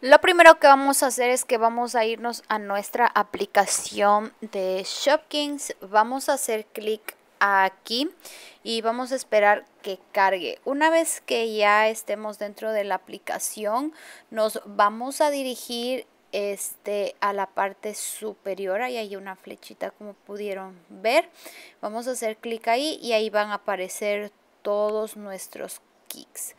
Lo primero que vamos a hacer es que vamos a irnos a nuestra aplicación de Shopkins. Vamos a hacer clic aquí y vamos a esperar que cargue. Una vez que ya estemos dentro de la aplicación, nos vamos a dirigir este a la parte superior ahí hay una flechita como pudieron ver vamos a hacer clic ahí y ahí van a aparecer todos nuestros kicks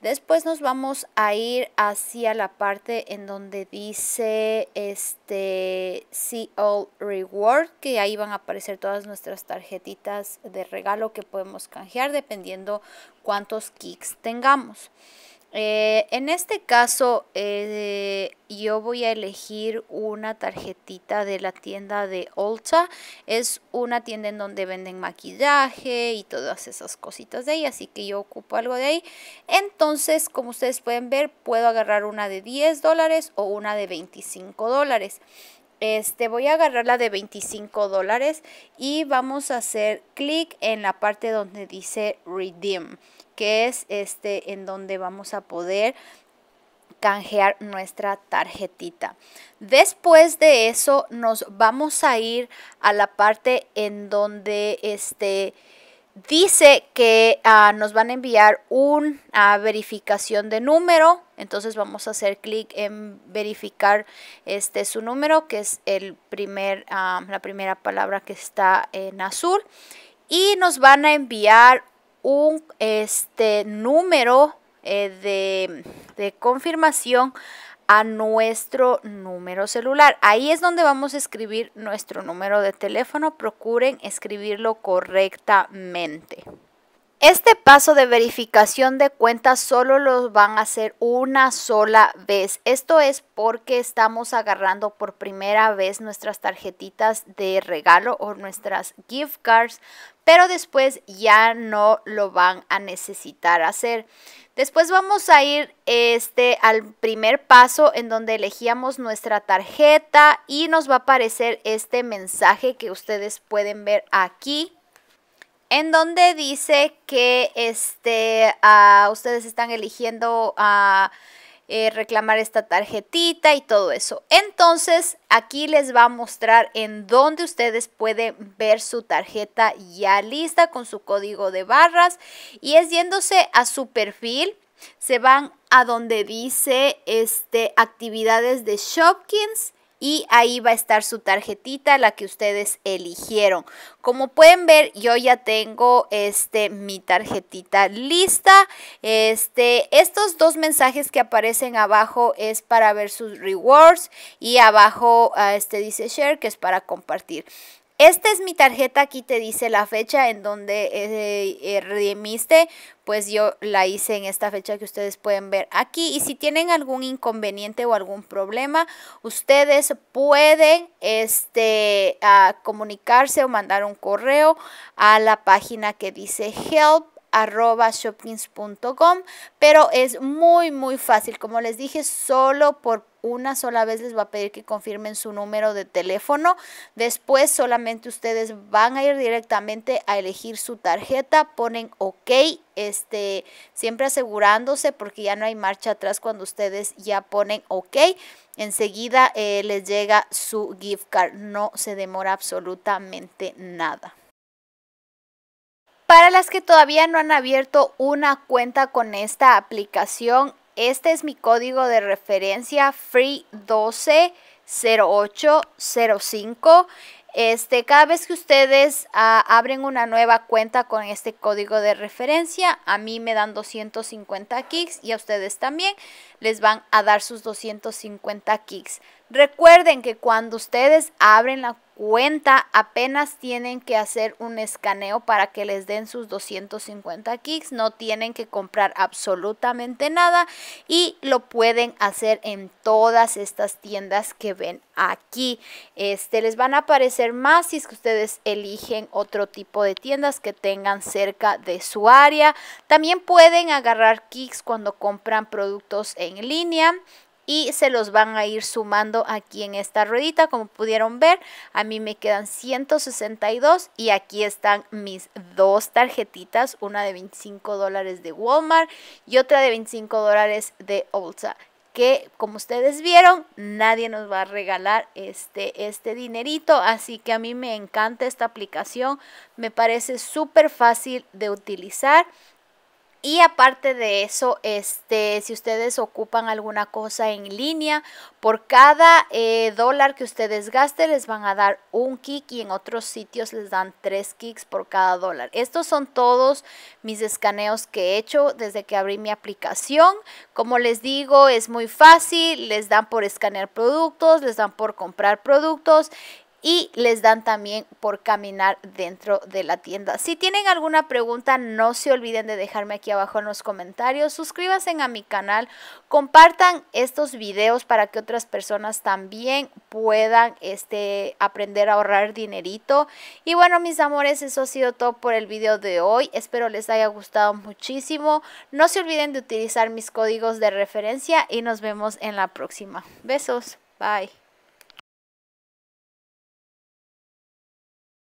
Después nos vamos a ir hacia la parte en donde dice este See All Reward, que ahí van a aparecer todas nuestras tarjetitas de regalo que podemos canjear dependiendo cuántos kicks tengamos. Eh, en este caso, eh, yo voy a elegir una tarjetita de la tienda de Ulta. Es una tienda en donde venden maquillaje y todas esas cositas de ahí, así que yo ocupo algo de ahí. Entonces, como ustedes pueden ver, puedo agarrar una de 10 dólares o una de 25 dólares. Este, voy a agarrar la de 25 dólares y vamos a hacer clic en la parte donde dice redeem, que es este en donde vamos a poder canjear nuestra tarjetita. Después de eso nos vamos a ir a la parte en donde este Dice que ah, nos van a enviar una ah, verificación de número, entonces vamos a hacer clic en verificar este su número, que es el primer, ah, la primera palabra que está en azul, y nos van a enviar un este número eh, de, de confirmación a nuestro número celular. Ahí es donde vamos a escribir nuestro número de teléfono. Procuren escribirlo correctamente. Este paso de verificación de cuentas solo lo van a hacer una sola vez. Esto es porque estamos agarrando por primera vez nuestras tarjetitas de regalo o nuestras gift cards, pero después ya no lo van a necesitar hacer. Después vamos a ir este, al primer paso en donde elegíamos nuestra tarjeta y nos va a aparecer este mensaje que ustedes pueden ver aquí en donde dice que este, ah, ustedes están eligiendo a ah, eh, reclamar esta tarjetita y todo eso. Entonces, aquí les va a mostrar en donde ustedes pueden ver su tarjeta ya lista con su código de barras y es yéndose a su perfil. Se van a donde dice este, actividades de Shopkins y ahí va a estar su tarjetita, la que ustedes eligieron. Como pueden ver, yo ya tengo este, mi tarjetita lista. Este, estos dos mensajes que aparecen abajo es para ver sus rewards y abajo ah, este, dice share que es para compartir esta es mi tarjeta, aquí te dice la fecha en donde eh, eh, redimiste, pues yo la hice en esta fecha que ustedes pueden ver aquí. Y si tienen algún inconveniente o algún problema, ustedes pueden este, ah, comunicarse o mandar un correo a la página que dice help arroba pero es muy muy fácil como les dije solo por una sola vez les va a pedir que confirmen su número de teléfono después solamente ustedes van a ir directamente a elegir su tarjeta ponen ok este siempre asegurándose porque ya no hay marcha atrás cuando ustedes ya ponen ok enseguida eh, les llega su gift card no se demora absolutamente nada para las que todavía no han abierto una cuenta con esta aplicación, este es mi código de referencia free120805. Este, cada vez que ustedes ah, abren una nueva cuenta con este código de referencia, a mí me dan 250 kicks y a ustedes también les van a dar sus 250 kicks. Recuerden que cuando ustedes abren la cuenta, apenas tienen que hacer un escaneo para que les den sus 250 kicks, no tienen que comprar absolutamente nada y lo pueden hacer en todas estas tiendas que ven aquí. Este les van a aparecer más si es que ustedes eligen otro tipo de tiendas que tengan cerca de su área. También pueden agarrar kicks cuando compran productos en línea y se los van a ir sumando aquí en esta ruedita como pudieron ver a mí me quedan 162 y aquí están mis dos tarjetitas una de 25 dólares de Walmart y otra de 25 dólares de Ulta que como ustedes vieron nadie nos va a regalar este, este dinerito así que a mí me encanta esta aplicación me parece súper fácil de utilizar y aparte de eso, este, si ustedes ocupan alguna cosa en línea, por cada eh, dólar que ustedes gasten les van a dar un kick y en otros sitios les dan tres kicks por cada dólar. Estos son todos mis escaneos que he hecho desde que abrí mi aplicación. Como les digo, es muy fácil, les dan por escanear productos, les dan por comprar productos y les dan también por caminar dentro de la tienda. Si tienen alguna pregunta, no se olviden de dejarme aquí abajo en los comentarios. Suscríbanse a mi canal, compartan estos videos para que otras personas también puedan este, aprender a ahorrar dinerito. Y bueno, mis amores, eso ha sido todo por el video de hoy. Espero les haya gustado muchísimo. No se olviden de utilizar mis códigos de referencia y nos vemos en la próxima. Besos. Bye.